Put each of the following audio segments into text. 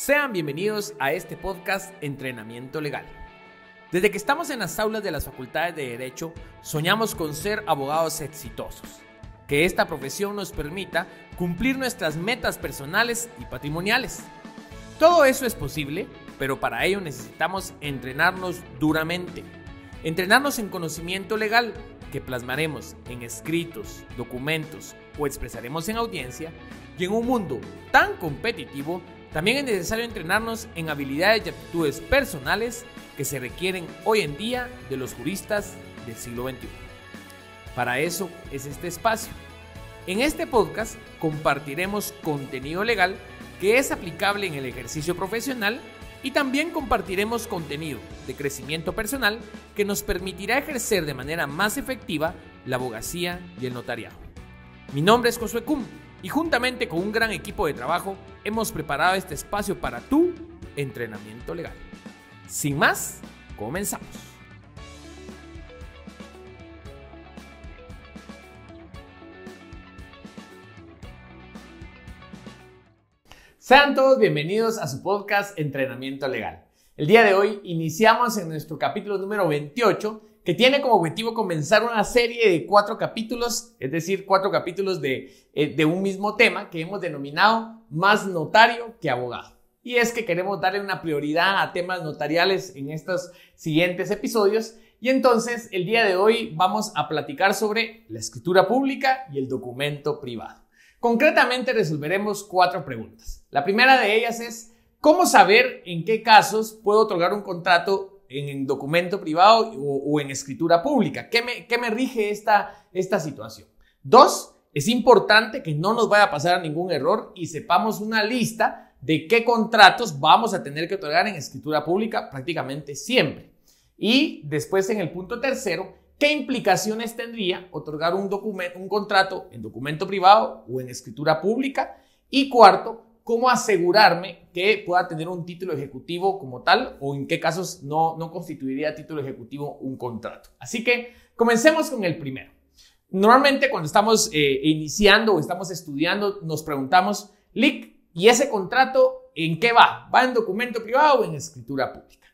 Sean bienvenidos a este podcast Entrenamiento Legal. Desde que estamos en las aulas de las facultades de Derecho, soñamos con ser abogados exitosos. Que esta profesión nos permita cumplir nuestras metas personales y patrimoniales. Todo eso es posible, pero para ello necesitamos entrenarnos duramente. Entrenarnos en conocimiento legal que plasmaremos en escritos, documentos o expresaremos en audiencia y en un mundo tan competitivo también es necesario entrenarnos en habilidades y actitudes personales que se requieren hoy en día de los juristas del siglo XXI. Para eso es este espacio. En este podcast compartiremos contenido legal que es aplicable en el ejercicio profesional y también compartiremos contenido de crecimiento personal que nos permitirá ejercer de manera más efectiva la abogacía y el notariado. Mi nombre es Josué Cum y juntamente con un gran equipo de trabajo hemos preparado este espacio para tu entrenamiento legal. Sin más, comenzamos. Sean todos bienvenidos a su podcast Entrenamiento Legal. El día de hoy iniciamos en nuestro capítulo número 28 que tiene como objetivo comenzar una serie de cuatro capítulos, es decir, cuatro capítulos eh, de, un mismo tema que hemos denominado más notario que abogado. Y es que queremos darle una prioridad a temas notariales en estos siguientes episodios. Y entonces el día de hoy vamos a platicar sobre la escritura pública y el documento privado. Concretamente resolveremos cuatro preguntas. La primera de ellas es, ¿cómo saber en qué casos puedo otorgar un contrato en, documento privado o, en escritura pública. ¿Qué me, me rige esta, esta situación? Dos, es importante que no nos vaya a pasar ningún error y sepamos una lista de qué contratos vamos a tener que otorgar en escritura pública prácticamente siempre. Y después en el punto tercero, ¿qué implicaciones tendría otorgar un, documento, un contrato en documento privado o en escritura pública? Y cuarto, cómo asegurarme que pueda tener un título ejecutivo como tal o en qué casos no, constituiría título ejecutivo un contrato. Así que comencemos con el primero. Normalmente cuando estamos eh, iniciando o estamos estudiando nos preguntamos, ¿LIC ¿y ese contrato en qué va? ¿Va en documento privado o en escritura pública?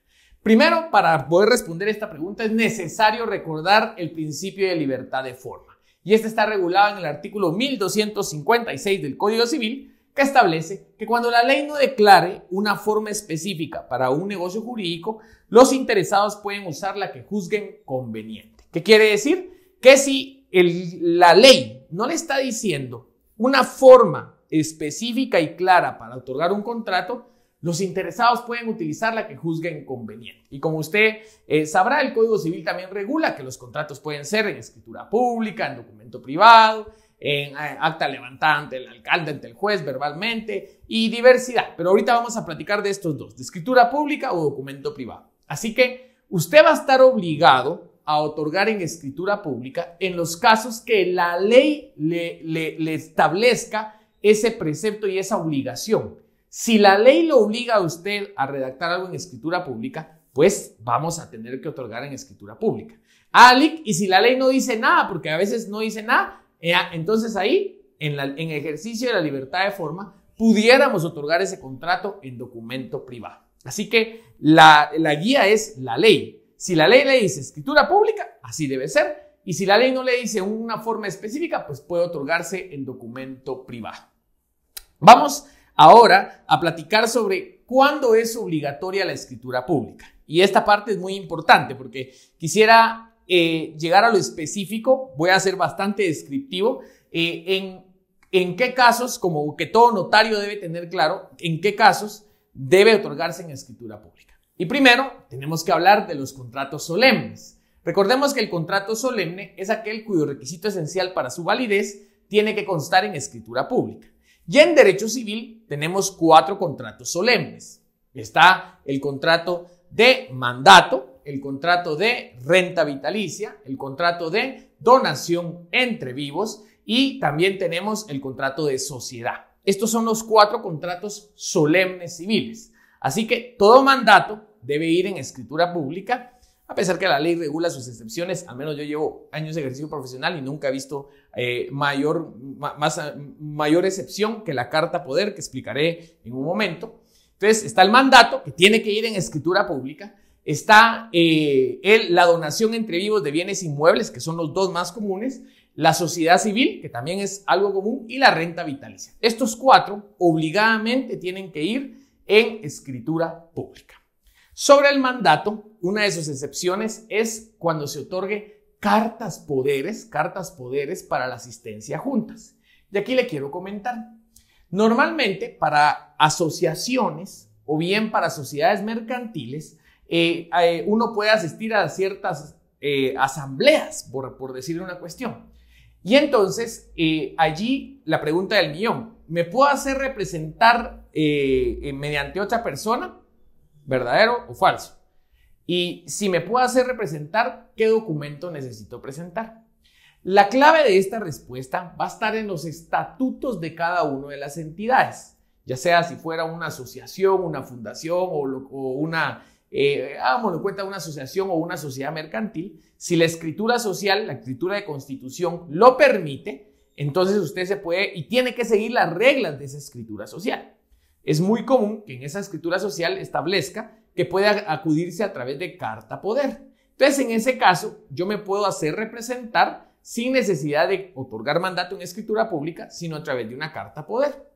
Primero, para poder responder esta pregunta es necesario recordar el principio de libertad de forma. Y este está regulado en el artículo 1256 del Código Civil, que establece que cuando la ley no declare una forma específica para un negocio jurídico, los interesados pueden usar la que juzguen conveniente. ¿Qué quiere decir? Que si la ley no le está diciendo una forma específica y clara para otorgar un contrato, los interesados pueden utilizar la que juzguen conveniente. Y como usted eh, sabrá, el Código Civil también regula que los contratos pueden ser en escritura pública, en documento privado, en eh, acta levantante, el alcalde ante el juez verbalmente y diversidad. Pero ahorita vamos a platicar de estos dos, de escritura pública o documento privado. Así que usted va a estar obligado a otorgar en escritura pública en los casos que la ley le, establezca ese precepto y esa obligación. Si la ley lo obliga a usted a redactar algo en escritura pública, pues vamos a tener que otorgar en escritura pública. ALIC, y si la ley no dice nada, porque a veces no dice nada, eh, ah, entonces ahí, en, ejercicio de la libertad de forma, pudiéramos otorgar ese contrato en documento privado. Así que la, la guía es la ley. Si la ley le dice escritura pública, así debe ser. Y si la ley no le dice una forma específica, pues puede otorgarse en documento privado. Vamos ahora a platicar sobre cuándo es obligatoria la escritura pública. Y esta parte es muy importante porque quisiera eh, llegar a lo específico, voy a ser bastante descriptivo, eh, en, en qué casos, como que todo notario debe tener claro, en qué casos debe otorgarse en escritura pública. Y primero, tenemos que hablar de los contratos solemnes. Recordemos que el contrato solemne es aquel cuyo requisito esencial para su validez tiene que constar en escritura pública. Y en derecho civil tenemos cuatro contratos solemnes. Está el contrato de mandato, el contrato de renta vitalicia, el contrato de donación entre vivos y también tenemos el contrato de sociedad. Estos son los cuatro contratos solemnes civiles. Así que todo mandato debe ir en escritura pública, a pesar que la ley regula sus excepciones, al menos yo llevo años de ejercicio profesional y nunca he visto eh, mayor, mayor excepción que la carta poder, que explicaré en un momento. Entonces está el mandato que tiene que ir en escritura pública, Está eh, la donación entre vivos de bienes inmuebles, que son los dos más comunes, la sociedad civil, que también es algo común, y la renta vitalicia. Estos cuatro obligadamente tienen que ir en escritura pública. Sobre el mandato, una de sus excepciones es cuando se otorgue cartas poderes, cartas poderes para la asistencia a juntas. Y aquí le quiero comentar. Normalmente para asociaciones o bien para sociedades mercantiles, eh, eh, uno puede asistir a ciertas eh, asambleas, por, por decir una cuestión. Y entonces, allí la pregunta del guión, ¿me puedo hacer representar mediante otra persona? ¿Verdadero o falso? Y si me puedo hacer representar, ¿qué documento necesito presentar? La clave de esta respuesta va a estar en los estatutos de cada una de las entidades, ya sea si fuera una asociación, una fundación o una eh, hagámoslo en cuenta una asociación o una sociedad mercantil, si la escritura social, la escritura de constitución lo permite, entonces usted se puede y tiene que seguir las reglas de esa escritura social. Es muy común que en esa escritura social establezca que puede acudirse a través de carta poder. Entonces, en ese caso, yo me puedo hacer representar sin necesidad de otorgar mandato en escritura pública, sino a través de una carta poder.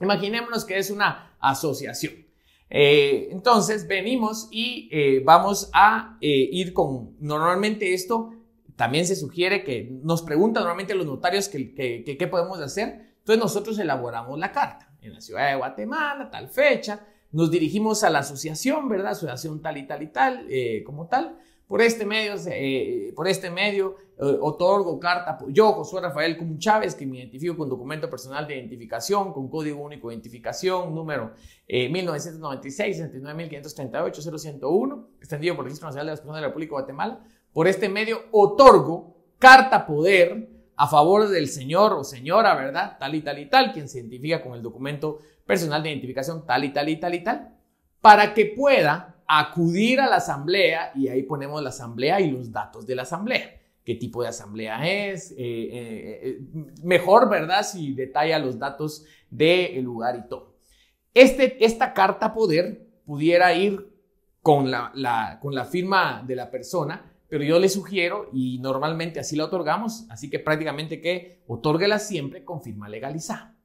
Imaginémonos que es una asociación. Eh, entonces venimos y eh, vamos a eh, ir con, normalmente esto también se sugiere que nos preguntan normalmente los notarios qué que, qué podemos hacer. Entonces nosotros elaboramos la carta en la ciudad de Guatemala, tal fecha, nos dirigimos a la asociación, ¿verdad? Asociación tal y tal y tal, como tal por este medio, eh, por este medio eh, otorgo carta, yo, Josué Rafael Cum Chávez, que me identifico con documento personal de identificación, con código único de identificación, número eh, 1996-69538-001, extendido por el Registro Nacional de las de la República de Guatemala. Por este medio otorgo carta poder a favor del señor o señora, ¿verdad? Tal y tal y tal, quien se identifica con el documento personal de identificación, tal y tal y tal y tal, para que pueda acudir a la asamblea y ahí ponemos la asamblea y los datos de la asamblea. ¿Qué tipo de asamblea es? Eh, eh, eh, mejor, ¿verdad? Si detalla los datos del lugar y todo. Este, esta carta poder pudiera ir con la, con la firma de la persona, pero yo le sugiero, y normalmente así la otorgamos, así que prácticamente que otórguela siempre con firma legalizada.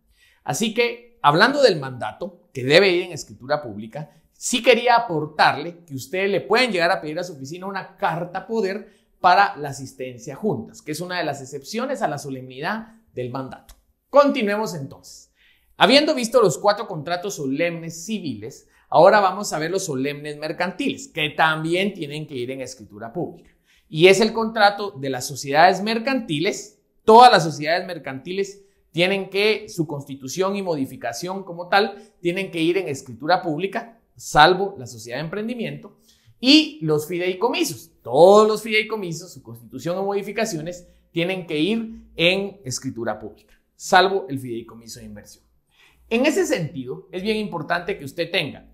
Así que, hablando del mandato, que debe ir en escritura pública, sí quería aportarle que ustedes le pueden llegar a pedir a su oficina una carta poder para la asistencia juntas, que es una de las excepciones a la solemnidad del mandato. Continuemos entonces. Habiendo visto los cuatro contratos solemnes civiles, ahora vamos a ver los solemnes mercantiles, que también tienen que ir en escritura pública. Y es el contrato de las sociedades mercantiles. Todas las sociedades mercantiles tienen que, su constitución y modificación como tal, tienen que ir en escritura pública, salvo la sociedad de emprendimiento, y los fideicomisos. Todos los fideicomisos, su constitución o modificaciones, tienen que ir en escritura pública, salvo el fideicomiso de inversión. En ese sentido, es bien importante que usted tenga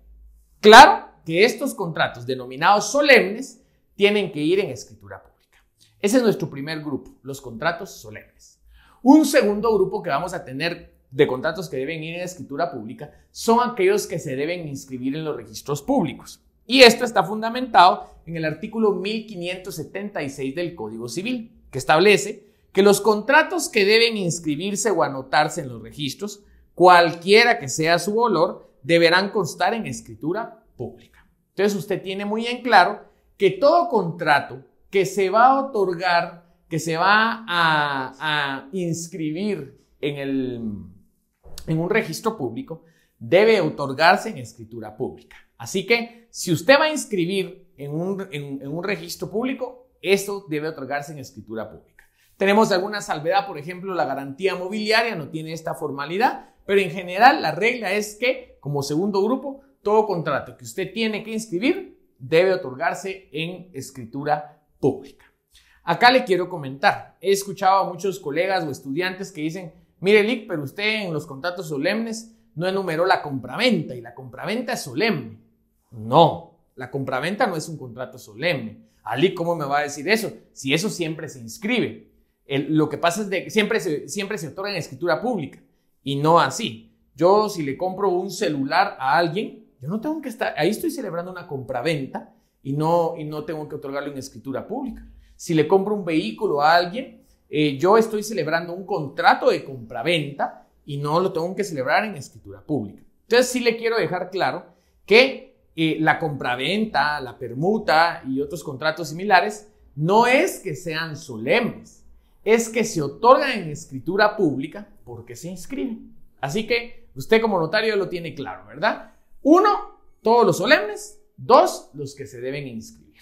claro que estos contratos denominados solemnes tienen que ir en escritura pública. Ese es nuestro primer grupo, los contratos solemnes. Un segundo grupo que vamos a tener de contratos que deben ir en escritura pública son aquellos que se deben inscribir en los registros públicos. Y esto está fundamentado en el artículo 1576 del Código Civil, que establece que los contratos que deben inscribirse o anotarse en los registros, cualquiera que sea su valor, deberán constar en escritura pública. Entonces usted tiene muy en claro que todo contrato que se va a otorgar, que se va a, a inscribir en el en un registro público debe otorgarse en escritura pública. Así que si usted va a inscribir en un, un registro público, eso debe otorgarse en escritura pública. Tenemos alguna salvedad, por ejemplo, la garantía mobiliaria no tiene esta formalidad, pero en general la regla es que, como segundo grupo, todo contrato que usted tiene que inscribir debe otorgarse en escritura pública. Acá le quiero comentar, he escuchado a muchos colegas o estudiantes que dicen, Mire, Lick, pero usted en los contratos solemnes no enumeró la compraventa y la compraventa es solemne. No, la compraventa no es un contrato solemne. Ali, ¿cómo me va a decir eso? Si eso siempre se inscribe. lo que pasa es que siempre se, siempre se otorga en escritura pública y no así. Yo si le compro un celular a alguien, yo no tengo que estar, ahí estoy celebrando una compraventa y no, y no tengo que otorgarle una escritura pública. Si le compro un vehículo a alguien, eh, yo estoy celebrando un contrato de compraventa y no lo tengo que celebrar en escritura pública. Entonces sí le quiero dejar claro que eh, la compraventa, la permuta y otros contratos similares no es que sean solemnes, es que se otorgan en escritura pública porque se inscriben. Así que usted como notario lo tiene claro, ¿verdad? Uno, todos los solemnes. Dos, los que se deben inscribir.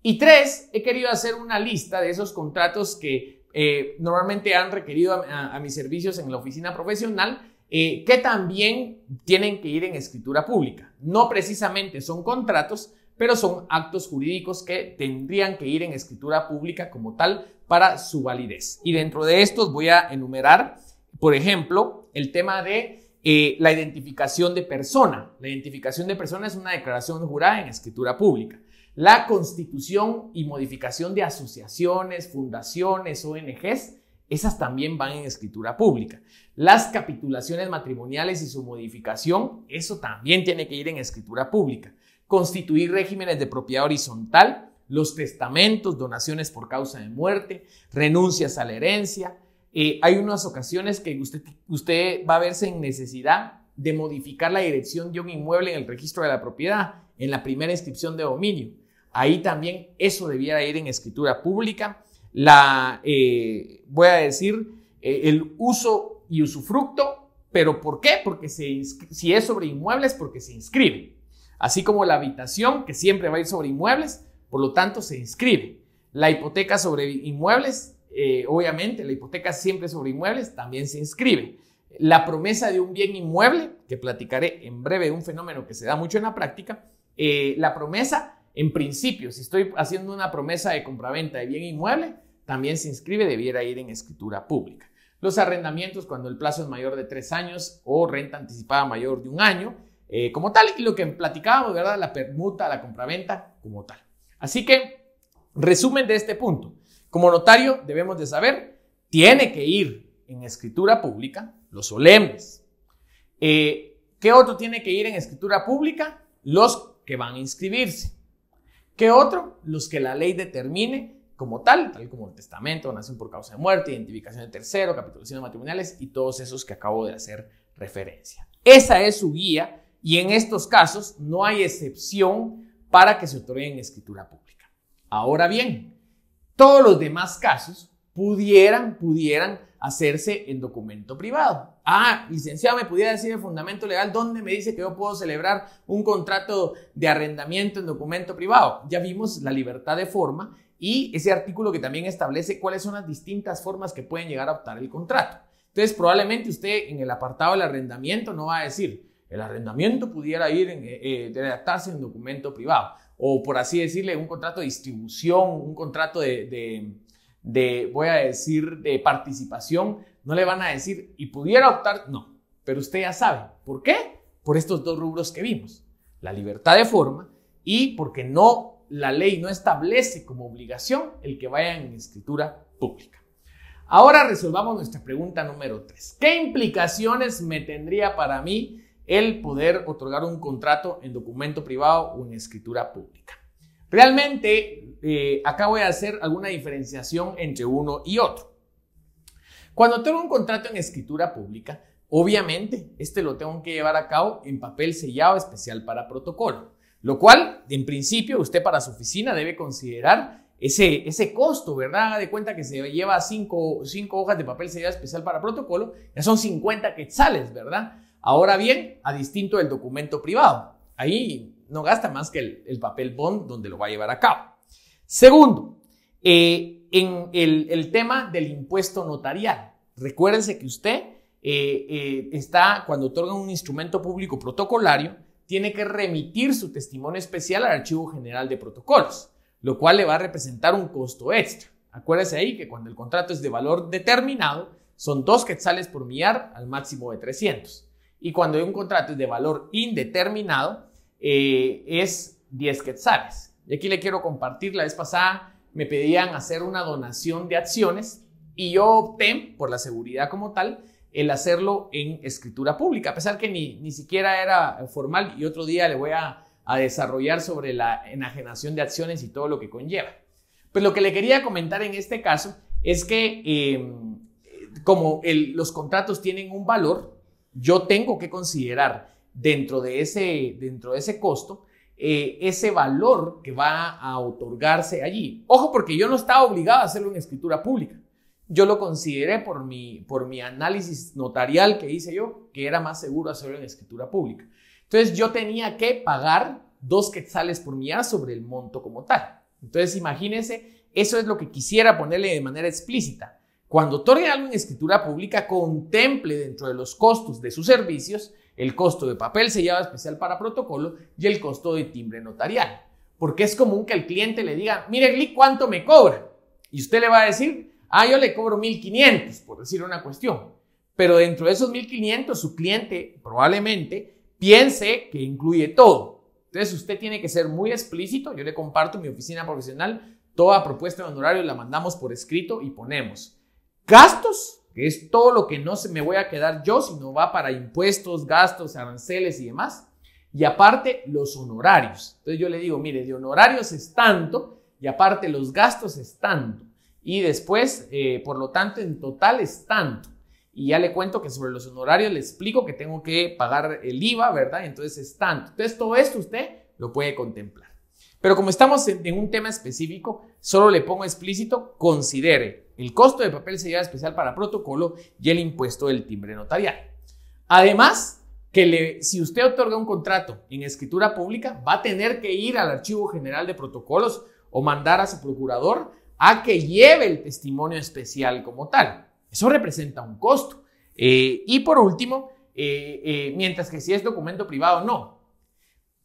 Y tres, he querido hacer una lista de esos contratos que eh, normalmente han requerido a, mis servicios en la oficina profesional, eh, que también tienen que ir en escritura pública. No precisamente son contratos, pero son actos jurídicos que tendrían que ir en escritura pública como tal para su validez. Y dentro de estos voy a enumerar, por ejemplo, el tema de eh, la identificación de persona. La identificación de persona es una declaración jurada en escritura pública la constitución y modificación de asociaciones, fundaciones, ONGs, esas también van en escritura pública. Las capitulaciones matrimoniales y su modificación, eso también tiene que ir en escritura pública. Constituir regímenes de propiedad horizontal, los testamentos, donaciones por causa de muerte, renuncias a la herencia. Eh, hay unas ocasiones que usted va a verse en necesidad de modificar la dirección de un inmueble en el registro de la propiedad, en la primera inscripción de dominio Ahí también eso debiera ir en escritura pública. La, eh, voy a decir, eh, el uso y usufructo, pero ¿por qué? Porque se, si es sobre inmuebles, porque se inscribe. Así como la habitación, que siempre va a ir sobre inmuebles, por lo tanto se inscribe. La hipoteca sobre inmuebles, eh, obviamente, la hipoteca siempre sobre inmuebles, también se inscribe. La promesa de un bien inmueble, que platicaré en breve un fenómeno que se da mucho en la práctica, la promesa en principio, si estoy haciendo una promesa de compraventa de bien inmueble, también se inscribe, debiera ir en escritura pública. Los arrendamientos cuando el plazo es mayor de tres años o renta anticipada mayor de un año, eh, como tal, y lo que platicábamos, ¿verdad? La permuta, la compraventa, como tal. Así que, resumen de este punto. Como notario debemos de saber, tiene que ir en escritura pública los solemnes. Eh, ¿Qué otro tiene que ir en escritura pública? Los que van a inscribirse. ¿Qué otro? Los que la ley determine como tal, tal como el testamento, donación por causa de muerte, identificación de tercero, capitulaciones matrimoniales y todos esos que acabo de hacer referencia. Esa es su guía y en estos casos no hay excepción para que se otorguen escritura pública. Ahora bien, todos los demás casos pudieran, pudieran hacerse en documento privado. Ah, licenciado, ¿me pudiera decir el fundamento legal dónde me dice que yo puedo celebrar un contrato de arrendamiento en documento privado? Ya vimos la libertad de forma y ese artículo que también establece cuáles son las distintas formas que pueden llegar a optar el contrato. Entonces, probablemente usted en el apartado del arrendamiento no va a decir, el arrendamiento pudiera ir eh, eh, de adaptarse en documento privado, o por así decirle, un contrato de distribución, un contrato de de, voy a decir, de participación, no le van a decir, y pudiera optar, no, pero usted ya sabe, ¿por qué? Por estos dos rubros que vimos, la libertad de forma y porque no, la ley no establece como obligación el que vaya en escritura pública. Ahora resolvamos nuestra pregunta número tres. ¿Qué implicaciones me tendría para mí el poder otorgar un contrato en documento privado o en escritura pública? Realmente eh, acá voy a hacer alguna diferenciación entre uno y otro. Cuando tengo un contrato en escritura pública, obviamente este lo tengo que llevar a cabo en papel sellado especial para protocolo, lo cual, en principio, usted para su oficina debe considerar ese, ese costo, ¿verdad? de cuenta que se lleva cinco, hojas de papel sellado especial para protocolo, ya son 50 quetzales, ¿verdad? Ahora bien, a distinto del documento privado. Ahí no gasta más que el papel bond donde lo va a llevar a cabo. Segundo, eh, en el, tema del impuesto notarial. Recuérdense que usted eh, eh, está, cuando otorga un instrumento público protocolario, tiene que remitir su testimonio especial al Archivo General de Protocolos, lo cual le va a representar un costo extra. Acuérdese ahí que cuando el contrato es de valor determinado, son dos quetzales por millar al máximo de 300. Y cuando hay un contrato es de valor indeterminado, es 10 quetzales. Y aquí le quiero compartir, la vez pasada me pedían hacer una donación de acciones y yo opté por la seguridad como tal el hacerlo en escritura pública, a pesar que ni, siquiera era formal y otro día le voy a, desarrollar sobre la enajenación de acciones y todo lo que conlleva. Pero pues lo que le quería comentar en este caso es que em, como los contratos tienen un valor, yo tengo que considerar dentro de ese, dentro de ese costo eh, ese valor que va a otorgarse allí. Ojo, porque yo no estaba obligado a hacerlo en escritura pública. Yo lo consideré por mi, análisis notarial que hice yo, que era más seguro hacerlo en escritura pública. Entonces yo tenía que pagar dos quetzales por mía sobre el monto como tal. Entonces imagínense, eso es lo que quisiera ponerle de manera explícita. Cuando otorgue algo en escritura pública, contemple dentro de los costos de sus servicios el costo de papel sellado especial para protocolo y el costo de timbre notarial. Porque es común que el cliente le diga, mire, ¿cuánto me cobra? Y usted le va a decir, ah, yo le cobro 1500, por decir una cuestión. Pero dentro de esos 1500, su cliente probablemente piense que incluye todo. Entonces usted tiene que ser muy explícito. Yo le comparto mi oficina profesional, toda propuesta de honorario la mandamos por escrito y ponemos gastos que es todo lo que no se me voy a quedar yo, sino va para impuestos, gastos, aranceles y demás. Y aparte los honorarios. Entonces yo le digo, mire, de honorarios es tanto y aparte los gastos es tanto. Y después, eh, por lo tanto, en total es tanto. Y ya le cuento que sobre los honorarios le explico que tengo que pagar el IVA, ¿verdad? Entonces es tanto. Entonces todo esto usted lo puede contemplar. Pero como estamos en, un tema específico, solo le pongo explícito, considere el costo de papel sellado especial para protocolo y el impuesto del timbre notarial. Además, que si usted otorga un contrato en escritura pública, va a tener que ir al Archivo General de Protocolos o mandar a su procurador a que lleve el testimonio especial como tal. Eso representa un costo. Eh, y por último, eh, eh, mientras que si es documento privado, no.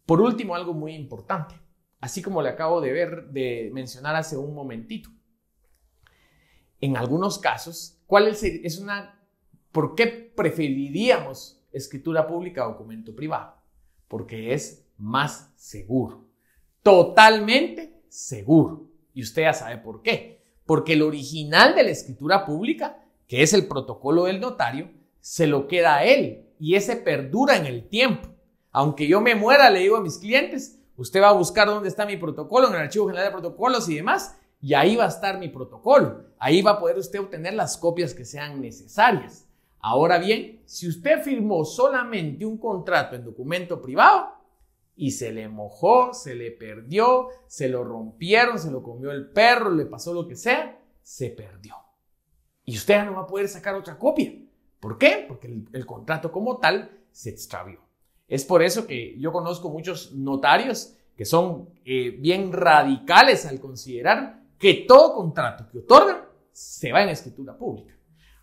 Por último, algo muy importante así como le acabo de ver, de mencionar hace un momentito. En algunos casos, ¿cuál es, una, por qué preferiríamos escritura pública a documento privado? Porque es más seguro, totalmente seguro. Y usted ya sabe por qué. Porque el original de la escritura pública, que es el protocolo del notario, se lo queda a él y ese perdura en el tiempo. Aunque yo me muera, le digo a mis clientes, Usted va a buscar dónde está mi protocolo en el Archivo General de Protocolos y demás, y ahí va a estar mi protocolo. Ahí va a poder usted obtener las copias que sean necesarias. Ahora bien, si usted firmó solamente un contrato en documento privado y se le mojó, se le perdió, se lo rompieron, se lo comió el perro, le pasó lo que sea, se perdió. Y usted ya no va a poder sacar otra copia. ¿Por qué? Porque el, el contrato como tal se extravió. Es por eso que yo conozco muchos notarios que son eh, bien radicales al considerar que todo contrato que otorgan se va en escritura pública.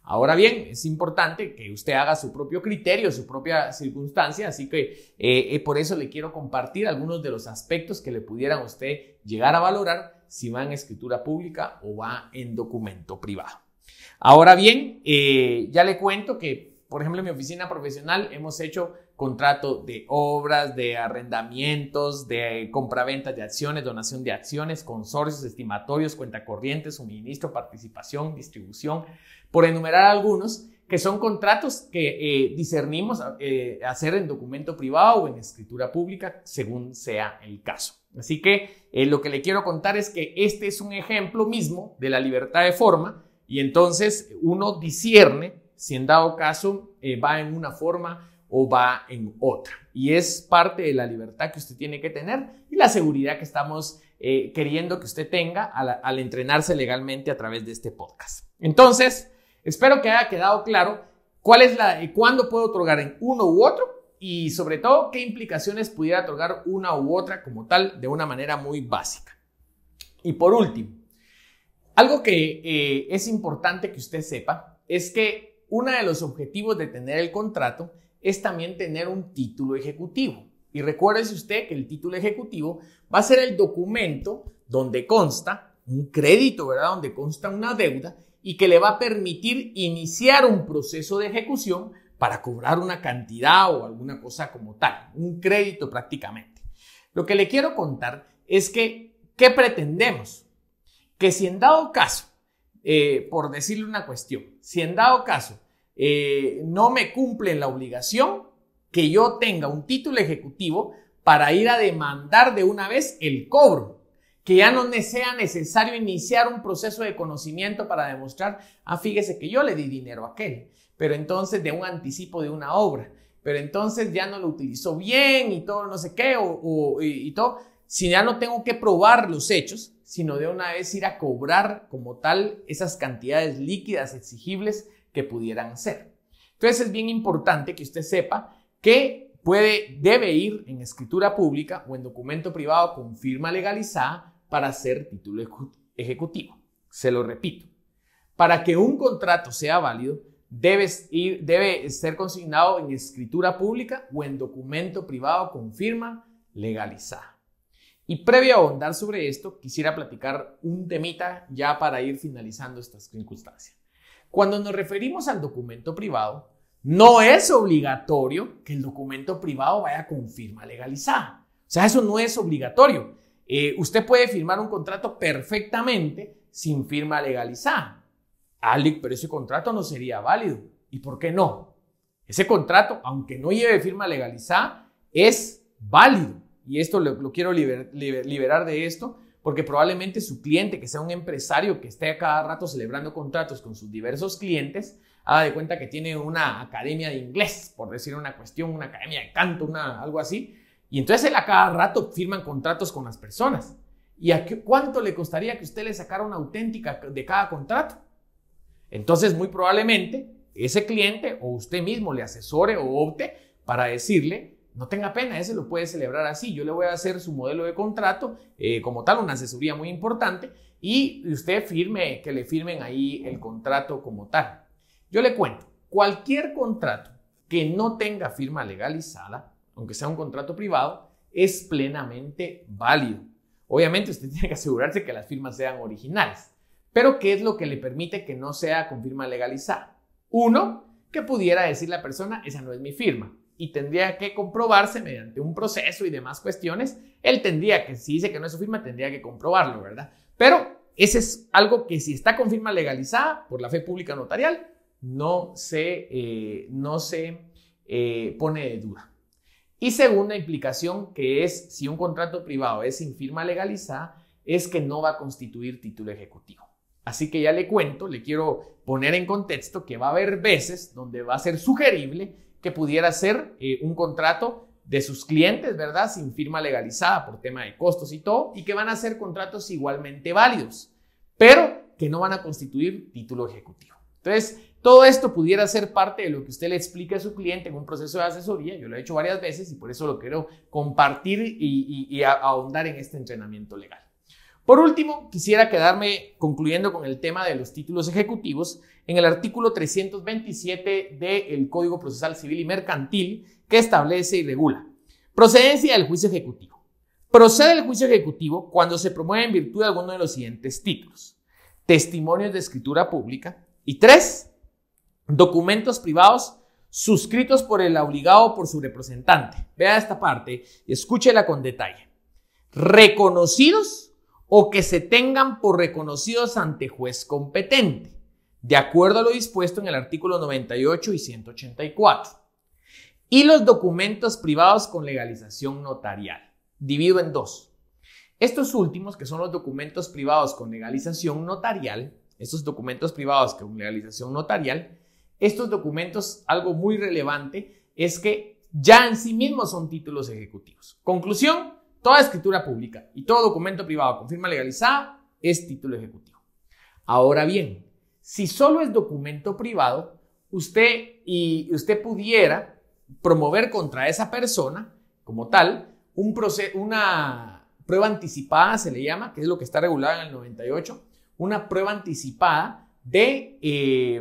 Ahora bien, es importante que usted haga su propio criterio, su propia circunstancia, así que eh, eh, por eso le quiero compartir algunos de los aspectos que le pudieran a usted llegar a valorar si va en escritura pública o va en documento privado. Ahora bien, ya le cuento que, por ejemplo, en mi oficina profesional hemos hecho contrato de obras, de arrendamientos, de compraventa de acciones, donación de acciones, consorcios, estimatorios, cuenta corriente, suministro, participación, distribución, por enumerar algunos que son contratos que eh, discernimos eh, hacer en documento privado o en escritura pública, según sea el caso. Así que eh, lo que le quiero contar es que este es un ejemplo mismo de la libertad de forma y entonces uno discierne si en dado caso va en una forma o va en otra. Y es parte de la libertad que usted tiene que tener y la seguridad que estamos eh, queriendo que usted tenga al, entrenarse legalmente a través de este podcast. Entonces, espero que haya quedado claro cuál es la, cuándo puedo otorgar en uno u otro y sobre todo qué implicaciones pudiera otorgar una u otra como tal de una manera muy básica. Y por último, algo que eh, es importante que usted sepa es que uno de los objetivos de tener el contrato es también tener un título ejecutivo. Y recuérdese usted que el título ejecutivo va a ser el documento donde consta un crédito, ¿verdad? Donde consta una deuda y que le va a permitir iniciar un proceso de ejecución para cobrar una cantidad o alguna cosa como tal, un crédito prácticamente. Lo que le quiero contar es que, ¿qué pretendemos? Que si en dado caso, eh, por decirle una cuestión, si en dado caso eh, no me cumplen la obligación que yo tenga un título ejecutivo para ir a demandar de una vez el cobro, que ya no sea necesario iniciar un proceso de conocimiento para demostrar, ah, fíjese que yo le di dinero a aquel, pero entonces de un anticipo de una obra, pero entonces ya no lo utilizó bien y todo, no sé qué, o, y todo, si ya no tengo que probar los hechos, sino de una vez ir a cobrar como tal esas cantidades líquidas exigibles que pudieran ser. Entonces es bien importante que usted sepa que puede, debe ir en escritura pública o en documento privado con firma legalizada para ser título ejecutivo. Se lo repito. Para que un contrato sea válido, debe, ir, debe ser consignado en escritura pública o en documento privado con firma legalizada. Y previo a ahondar sobre esto, quisiera platicar un temita ya para ir finalizando estas circunstancias cuando nos referimos al documento privado, no es obligatorio que el documento privado vaya con firma legalizada. O sea, eso no es obligatorio. Eh, usted puede firmar un contrato perfectamente sin firma legalizada. Alec, pero ese contrato no sería válido. ¿Y por qué no? Ese contrato, aunque no lleve firma legalizada, es válido. Y esto lo, quiero liberar de esto porque probablemente su cliente, que sea un empresario que esté a cada rato celebrando contratos con sus diversos clientes, haga de cuenta que tiene una academia de inglés, por decir una cuestión, una academia de canto, una, algo así, y entonces él a cada rato firma contratos con las personas. ¿Y a qué, cuánto le costaría que usted le sacara una auténtica de cada contrato? Entonces, muy probablemente, ese cliente o usted mismo le asesore o opte para decirle no tenga pena, ese lo puede celebrar así. Yo le voy a hacer su modelo de contrato, eh, como tal, una asesoría muy importante, y usted firme, que le firmen ahí el contrato como tal. Yo le cuento, cualquier contrato que no tenga firma legalizada, aunque sea un contrato privado, es plenamente válido. Obviamente usted tiene que asegurarse que las firmas sean originales. Pero ¿qué es lo que le permite que no sea con firma legalizada? Uno, que pudiera decir la persona, esa no es mi firma y tendría que comprobarse mediante un proceso y demás cuestiones. Él tendría que, si dice que no es su firma, tendría que comprobarlo, ¿verdad? Pero ese es algo que si está con firma legalizada por la fe pública notarial, no se, eh, no se eh, pone de duda. Y segunda implicación, que es si un contrato privado es sin firma legalizada, es que no va a constituir título ejecutivo. Así que ya le cuento, le quiero poner en contexto que va a haber veces donde va a ser sugerible que pudiera ser eh, un contrato de sus clientes, ¿verdad? Sin firma legalizada por tema de costos y todo, y que van a ser contratos igualmente válidos, pero que no van a constituir título ejecutivo. Entonces, todo esto pudiera ser parte de lo que usted le explica a su cliente en un proceso de asesoría. Yo lo he hecho varias veces y por eso lo quiero compartir y ahondar en este entrenamiento legal. Por último, quisiera quedarme concluyendo con el tema de los títulos ejecutivos en el artículo 327 del Código Procesal Civil y Mercantil que establece y regula. Procedencia del juicio ejecutivo. Procede el juicio ejecutivo cuando se promueve en virtud de alguno de los siguientes títulos. Testimonios de escritura pública. Y tres, documentos privados suscritos por el obligado o por su representante. Vea esta parte y escúchela con detalle. Reconocidos o que se tengan por reconocidos ante juez competente, de acuerdo a lo dispuesto en el artículo 98 y 184. Y los documentos privados con legalización notarial, divido en dos. Estos últimos, que son los documentos privados con legalización notarial, estos documentos privados con legalización notarial, estos documentos, algo muy relevante, es que ya en sí mismos son títulos ejecutivos. Conclusión, Toda escritura pública y todo documento privado con firma legalizada es título ejecutivo. Ahora bien, si solo es documento privado, usted y usted pudiera promover contra esa persona como tal un una prueba anticipada se le llama, que es lo que está regulado en el 98, una prueba anticipada de eh,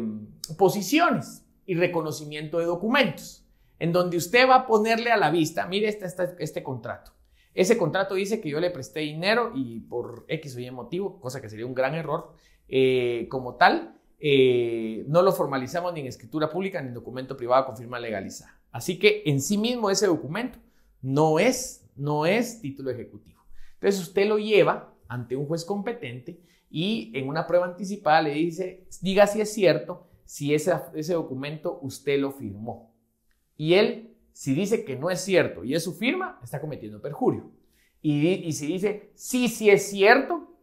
posiciones y reconocimiento de documentos, en donde usted va a ponerle a la vista, mire este, este, este contrato ese contrato dice que yo le presté dinero y por X o Y motivo, cosa que sería un gran error eh, como tal, eh, no lo formalizamos ni en escritura pública ni en documento privado con firma legalizada. Así que en sí mismo ese documento no es, no es título ejecutivo. Entonces usted lo lleva ante un juez competente y en una prueba anticipada le dice, diga si es cierto, si ese, ese documento usted lo firmó. Y él si dice que no es cierto y es su firma, está cometiendo perjurio. Y, si dice, sí, sí es cierto,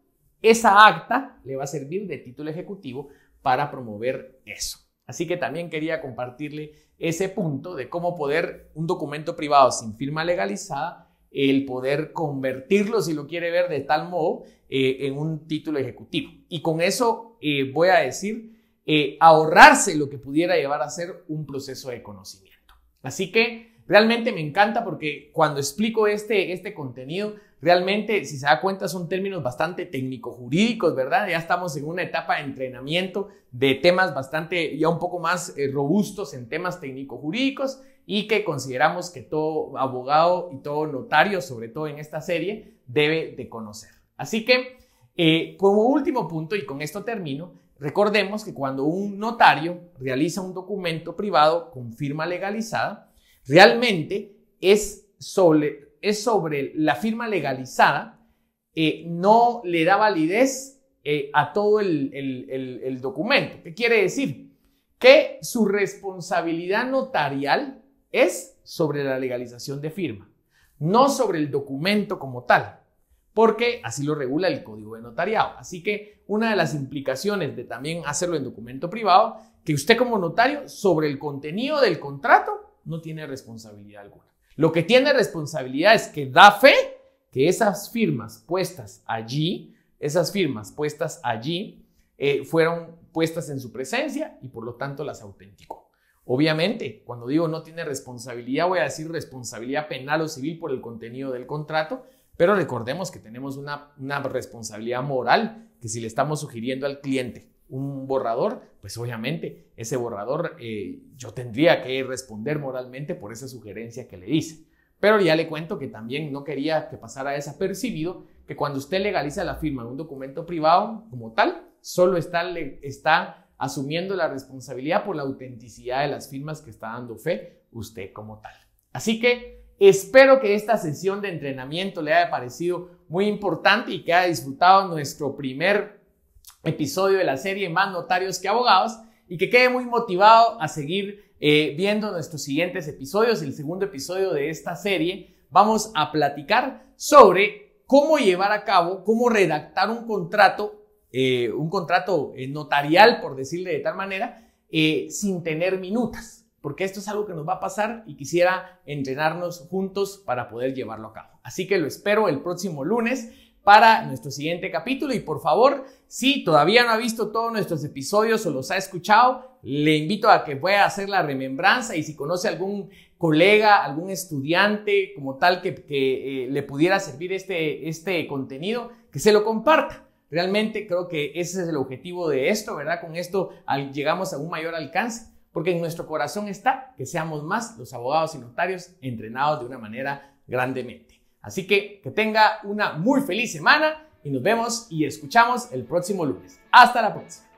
esa acta le va a servir de título ejecutivo para promover eso. Así que también quería compartirle ese punto de cómo poder un documento privado sin firma legalizada, el poder convertirlo, si lo quiere ver de tal modo, eh, en un título ejecutivo. Y con eso eh, voy a decir, eh, ahorrarse lo que pudiera llevar a ser un proceso de conocimiento. Así que realmente me encanta porque cuando explico este, este, contenido, realmente, si se da cuenta, son términos bastante técnico-jurídicos, ¿verdad? Ya estamos en una etapa de entrenamiento de temas bastante, ya un poco más eh, robustos en temas técnico-jurídicos y que consideramos que todo abogado y todo notario, sobre todo en esta serie, debe de conocer. Así que, eh, como último punto, y con esto termino, Recordemos que cuando un notario realiza un documento privado con firma legalizada, realmente es sobre, la firma legalizada, eh, no le da validez eh, a todo el documento. ¿Qué quiere decir? Que su responsabilidad notarial es sobre la legalización de firma, no sobre el documento como tal porque así lo regula el Código de Notariado. Así que una de las implicaciones de también hacerlo en documento privado, que usted como notario sobre el contenido del contrato no tiene responsabilidad alguna. Lo que tiene responsabilidad es que da fe que esas firmas puestas allí, esas firmas puestas allí, eh, fueron puestas en su presencia y por lo tanto las autenticó. Obviamente, cuando digo no tiene responsabilidad, voy a decir responsabilidad penal o civil por el contenido del contrato, pero recordemos que tenemos una, responsabilidad moral que si le estamos sugiriendo al cliente un borrador, pues obviamente ese borrador eh, yo tendría que responder moralmente por esa sugerencia que le hice. Pero ya le cuento que también no quería que pasara desapercibido que cuando usted legaliza la firma de un documento privado como tal, solo está, está asumiendo la responsabilidad por la autenticidad de las firmas que está dando fe usted como tal. Así que Espero que esta sesión de entrenamiento le haya parecido muy importante y que haya disfrutado nuestro primer episodio de la serie Más Notarios que Abogados y que quede muy motivado a seguir eh, viendo nuestros siguientes episodios. El segundo episodio de esta serie vamos a platicar sobre cómo llevar a cabo, cómo redactar un contrato, eh, un contrato eh, notarial, por decirle de tal manera, sin tener minutas porque esto es algo que nos va a pasar y quisiera entrenarnos juntos para poder llevarlo a cabo. Así que lo espero el próximo lunes para nuestro siguiente capítulo y por favor, si todavía no ha visto todos nuestros episodios o los ha escuchado, le invito a que pueda hacer la remembranza y si conoce algún colega, algún estudiante como tal que, eh, le pudiera servir este, este contenido, que se lo comparta. Realmente creo que ese es el objetivo de esto, ¿verdad? Con esto llegamos a un mayor alcance porque en nuestro corazón está que seamos más los abogados y notarios entrenados de una manera grandemente. Así que que tenga una muy feliz semana y nos vemos y escuchamos el próximo lunes. Hasta la próxima.